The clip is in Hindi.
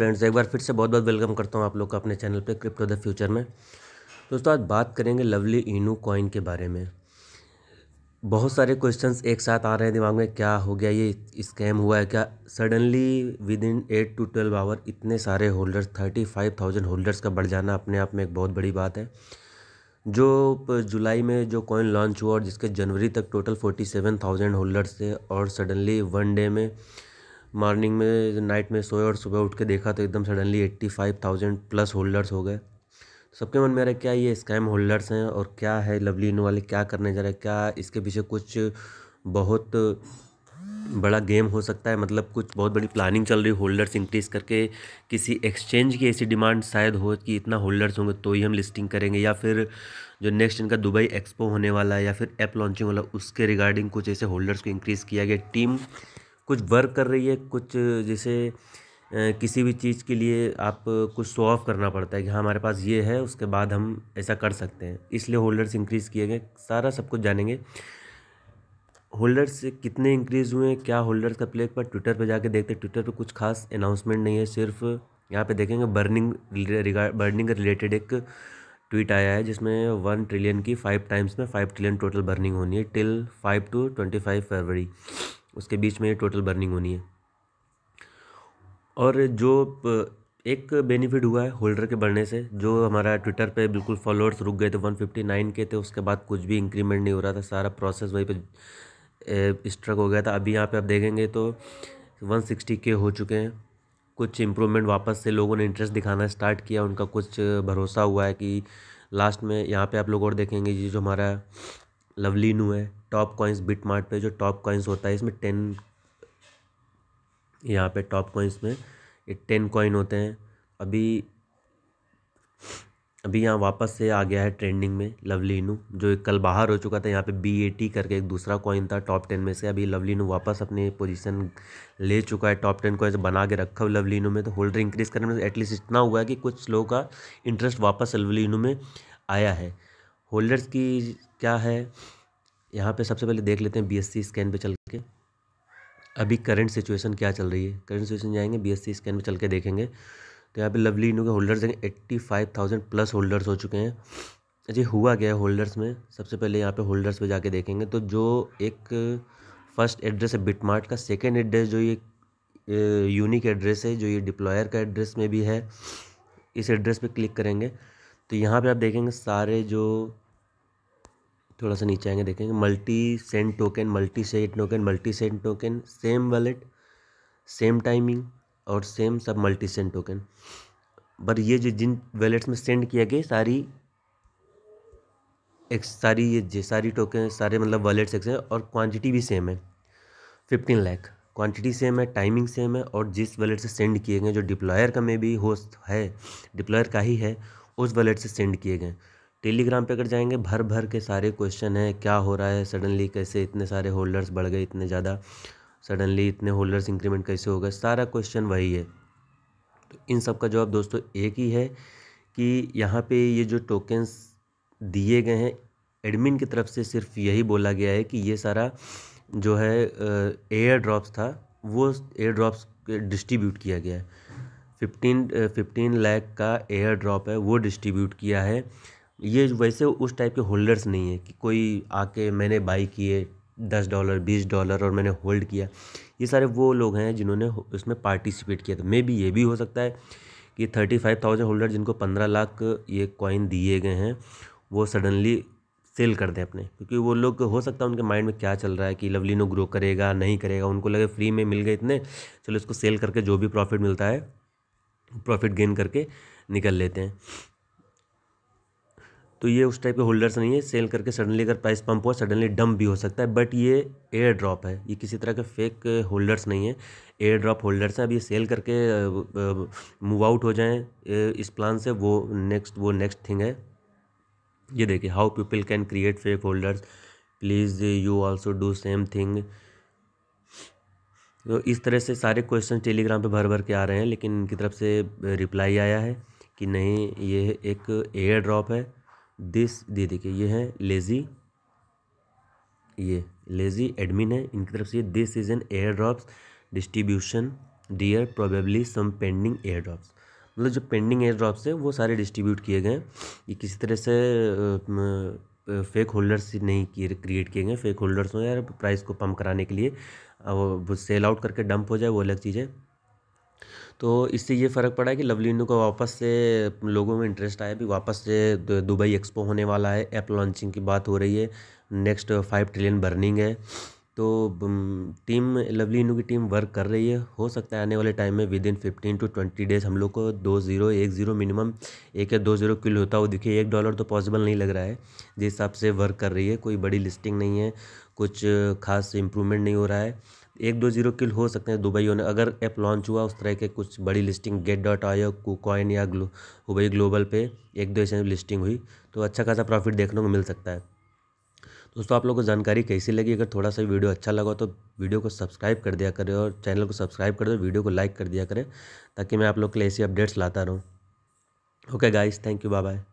फ्रेंड्स एक बार फिर से बहुत बहुत वेलकम करता हूँ आप लोग का अपने चैनल पे क्रिप्टो द फ्यूचर में दोस्तों आज बात करेंगे लवली इनू कॉइन के बारे में बहुत सारे क्वेश्चंस एक साथ आ रहे हैं दिमाग में क्या हो गया ये स्कैम हुआ है क्या suddenly within eight to twelve hour इतने सारे holders thirty five thousand holders का बढ़ जाना अपने आप में एक बहुत बड़ी बात है जो जुलाई में जो कॉइन लॉन्च हुआ और जिसके जनवरी तक total forty seven thousand holders थे और सडनली वन डे में मॉर्निंग में नाइट में सोए और सुबह उठ के देखा तो एकदम suddenly eighty five thousand plus holders हो गए सबके मन में आ रहा है क्या ये स्कैम होल्डर्स हैं और क्या है लवली इन वाले क्या करने जा रहे हैं क्या इसके पीछे कुछ बहुत बड़ा गेम हो सकता है मतलब कुछ बहुत बड़ी प्लानिंग चल रही होल्डर्स इंक्रीज़ करके किसी एक्सचेंज की ऐसी डिमांड शायद हो कि इतना होल्डर्स होंगे तो ही हम लिस्टिंग करेंगे या फिर जो नेक्स्ट इनका दुबई एक्सपो होने वाला है या फिर ऐप लॉन्चिंग वाला उसके रिगार्डिंग कुछ ऐसे होल्डर्स को इंक्रीज़ किया गया टीम कुछ वर्क कर रही है कुछ जैसे किसी भी चीज़ के लिए आप कुछ शो ऑफ करना पड़ता है कि हाँ हमारे पास ये है उसके बाद हम ऐसा कर सकते हैं इसलिए होल्डर्स इंक्रीज़ किए गए सारा सब कुछ जानेंगे होल्डर्स कितने इंक्रीज़ हुए क्या होल्डर्स का प्ले पर ट्विटर पर जाके देखते हैं ट्विटर पर कुछ खास अनाउंसमेंट नहीं है सिर्फ यहाँ पे देखेंगे बर्निंग रिगार्ड बर्निंग रिलेटेड एक ट्वीट आया है जिसमें वन ट्रिलियन की फाइव टाइम्स में फाइव ट्रिलियन टोटल बर्निंग होनी है till five to twenty five फरवरी उसके बीच में ये टोटल बर्निंग होनी है और जो एक बेनिफिट हुआ है होल्डर के बढ़ने से जो हमारा ट्विटर पे बिल्कुल फॉलोअर्स रुक गए थे 159 के थे उसके बाद कुछ भी इंक्रीमेंट नहीं हो रहा था सारा प्रोसेस वहीं पे स्ट्रक हो गया था अभी यहाँ पे आप देखेंगे तो 160 के हो चुके हैं कुछ इम्प्रूवमेंट वापस से लोगों ने इंटरेस्ट दिखाना स्टार्ट किया उनका कुछ भरोसा हुआ है कि लास्ट में यहाँ पे आप लोग और देखेंगे ये जो हमारा लवलीनू है टॉप कॉइंस बिट मार्ट पर जो टॉप कॉइंस होता है इसमें टेन यहाँ पे टॉप कॉइंस में ये टेन कॉइन होते हैं अभी अभी यहाँ वापस से आ गया है ट्रेंडिंग में लवलीनू जो कल बाहर हो चुका था यहाँ पे बी ए टी करके एक दूसरा कॉइन था टॉप टेन में से अभी लवलीनू वापस अपनी पोजीशन ले चुका है टॉप टेन कॉइन बना के रखा हुआ लवलीनू में तो होल्डर इंक्रीज करने में एटलीस्ट इतना हुआ है कि कुछ लोगों का इंटरेस्ट वापस लवलीनू में आया है होल्डर्स की क्या है यहाँ पे सबसे पहले देख लेते हैं बीएससी स्कैन पे चल के अभी करंट सिचुएशन क्या चल रही है करंट सिचुएशन जाएंगे बीएससी स्कैन पे चल के देखेंगे तो यहाँ पे लवली इनू के होल्डर्स देखें eighty five thousand plus holders हो चुके हैं अच्छा हुआ क्या है होल्डर्स में सबसे पहले यहाँ पे होल्डर्स पे जाके देखेंगे तो जो एक फर्स्ट एड्रेस है बिटमार्ट का सेकेंड एड्रेस जो ये यूनिक एड्रेस है जो ये डिप्लॉयर का एड्रेस में भी है इस एड्रेस पे क्लिक करेंगे तो यहाँ पे आप देखेंगे सारे जो थोड़ा सा नीचे आएंगे देखेंगे multi sent token multi set token multi sent token same wallet same timing और सेम सब मल्टी सेंट टोकन पर ये जो जिन वॉलेट्स में सेंड किया गया सारी एक सारी ये जे सारी टोकन सारे मतलब वॉलेट्स एक और क्वांटिटी भी सेम है फिफ्टीन लाख क्वांटिटी सेम है टाइमिंग सेम है और जिस वॉलेट से सेंड किए गए जो डिप्लॉयर का में भी होस्ट है डिप्लॉयर का ही है उस वॉलेट से सेंड किए गए टेलीग्राम पे अगर जाएंगे भर भर के सारे क्वेश्चन हैं क्या हो रहा है सडनली कैसे इतने सारे होल्डर्स बढ़ गए इतने ज़्यादा सडनली इतने होल्डर्स इंक्रीमेंट कैसे हो गए सारा क्वेश्चन वही है तो इन सब का जवाब दोस्तों एक ही है कि यहाँ पे ये जो टोकन्स दिए गए हैं एडमिन की तरफ से सिर्फ यही बोला गया है कि ये सारा जो है एयर ड्रॉप्स था वो एयर ड्रॉप्स डिस्ट्रीब्यूट किया गया है फिफ्टीन फिफ्टीन लैख का एयर ड्रॉप है वो डिस्ट्रीब्यूट किया है ये वैसे उस टाइप के होल्डर्स नहीं है कि कोई आके मैंने बाई किए दस डॉलर बीस डॉलर और मैंने होल्ड किया ये सारे वो लोग हैं जिन्होंने इसमें पार्टिसिपेट किया था मे बी ये भी हो सकता है कि थर्टी फाइव थाउजेंड होल्डर जिनको पंद्रह लाख ये कॉइन दिए गए हैं वो सडनली सेल कर दें अपने क्योंकि वो लोग हो सकता है उनके माइंड में क्या चल रहा है कि लवलिनो ग्रो करेगा नहीं करेगा उनको लगे फ्री में मिल गए इतने चलो इसको सेल करके जो भी प्रॉफिट मिलता है प्रॉफिट गेन करके निकल लेते हैं तो ये उस टाइप के होल्डर्स नहीं है सेल करके सडनली अगर प्राइस पंप हुआ सडनली डंप भी हो सकता है बट ये एयर ड्रॉप है ये किसी तरह के फेक होल्डर्स नहीं है एयर ड्रॉप होल्डर्स है अब ये सेल करके मूव आउट हो जाएं इस प्लान से वो नेक्स्ट वो नेक्स्ट थिंग है ये देखिए how people can create fake holders please you also do same thing तो इस तरह से सारे क्वेश्चन टेलीग्राम पे भर भर के आ रहे हैं लेकिन इनकी तरफ से रिप्लाई आया है कि नहीं ये एक एयर ड्रॉप है दिस दे देखिए ये है लेज़ी ये लेज़ी एडमिन है इनकी तरफ से ये this is an air drops distribution dear probably some pending air drops मतलब जो पेंडिंग एयर ड्रॉप्स है वो सारे डिस्ट्रीब्यूट किए गए हैं ये किसी तरह से फेक होल्डर्स नहीं किए क्रिएट किए गए फेक होल्डर्स हों यार प्राइस को पम्प कराने के लिए वो सेल आउट करके डंप हो जाए वो अलग चीज़ है तो इससे ये फ़र्क पड़ा है कि इंडो का वापस से लोगों में इंटरेस्ट आया भी वापस से दुबई एक्सपो होने वाला है ऐप लॉन्चिंग की बात हो रही है नेक्स्ट फाइव ट्रिलियन बर्निंग है तो टीम लवली इनू की टीम वर्क कर रही है हो सकता है आने वाले टाइम में within fifteen to twenty days हम लोग को दो जीरो एक जीरो मिनिमम एक या दो जीरो किल होता हो देखिए एक डॉलर तो पॉसिबल नहीं लग रहा है जिस हिसाब से वर्क कर रही है कोई बड़ी लिस्टिंग नहीं है कुछ खास इम्प्रूवमेंट नहीं हो रहा है एक दो जीरो किल हो सकते हैं दुबई ने अगर ऐप लॉन्च हुआ उस तरह के कुछ बड़ी listing Gate dot io coin या ग्लो हुबई ग्लोबल पे एक दो ऐसे लिस्टिंग हुई तो अच्छा खासा प्रॉफिट देखने को मिल सकता है दोस्तों आप लोगों को जानकारी कैसी लगी अगर थोड़ा सा वीडियो अच्छा लगा तो वीडियो को सब्सक्राइब कर दिया करें और चैनल को सब्सक्राइब कर दो वीडियो को लाइक कर दिया करें ताकि मैं आप लोग के लिए ऐसी अपडेट्स लाता रहूँ okay guys thank you bye bye